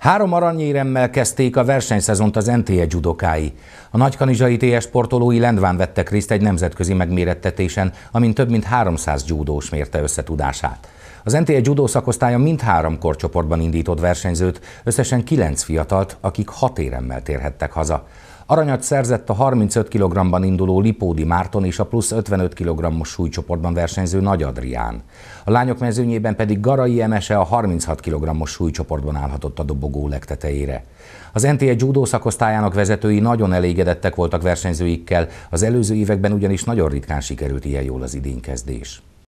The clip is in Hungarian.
Három aranyéremmel kezdték a versenyszezont az NTE judokái. A nagykanizsai TS sportolói lendván vettek részt egy nemzetközi megmérettetésen, amin több mint 300 judós mérte összetudását. Az NTE judó szakosztálya mindhárom korcsoportban indított versenyzőt, összesen kilenc fiatalt, akik hat éremmel térhettek haza. Aranyat szerzett a 35 kg-ban induló Lipódi Márton és a plusz 55 kg-os súlycsoportban versenyző Nagy Adrián. A lányok mezőnyében pedig Garai Emese a 36 kg-os súlycsoportban állhatott a dobogó legtetejére. Az NTE judó szakosztályának vezetői nagyon elégedettek voltak versenyzőikkel, az előző években ugyanis nagyon ritkán sikerült ilyen jól az idénykezdés.